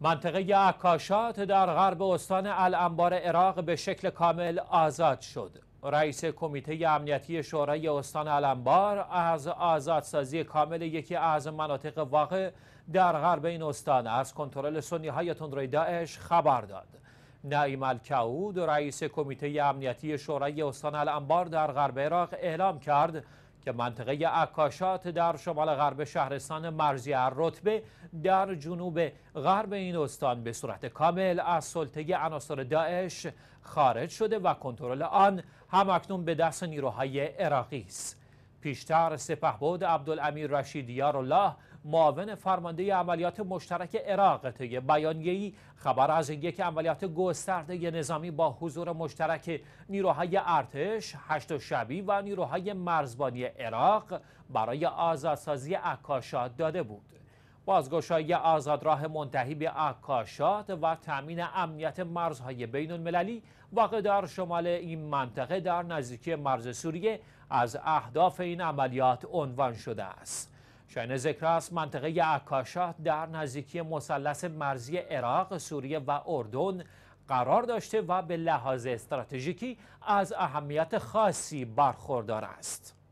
منطقه عکاشات در غرب استان الانبار عراق به شکل کامل آزاد شد. رئیس کمیته امنیتی شورای استان الانبار از آزادسازی کامل یکی از مناطق واقع در غرب این استان از کنترل سنی های تندروی داعش خبر داد. نعیم الکعود رئیس کمیته امنیتی شورای استان الانبار در غرب عراق اعلام کرد که منطقه عکاشات در شمال غرب شهرستان مرزی رتبه در جنوب غرب این استان به صورت کامل از سلطه عناصر داعش خارج شده و کنترل آن اکنون به دست نیروهای عراقی است پیشتر سپهبد عبدالامیر رشید یارالله معاون فرمانده عملیات مشترک عراق طی بیانیه‌ای خبر از یک عملیات گسترده نظامی با حضور مشترک نیروهای ارتش، هشت شبی و نیروهای مرزبانی عراق برای آزادسازی عکاشات داده بود. بازگشایی راه منتهی به آکاشات و تامین امنیت مرزهای بین المللی واقع در شمال این منطقه در نزدیکی مرز سوریه از اهداف این عملیات عنوان شده است شاین ذکر است منطقه آکاشات در نزدیکی مثلث مرزی عراق، سوریه و اردن قرار داشته و به لحاظ استراتژیکی از اهمیت خاصی برخوردار است.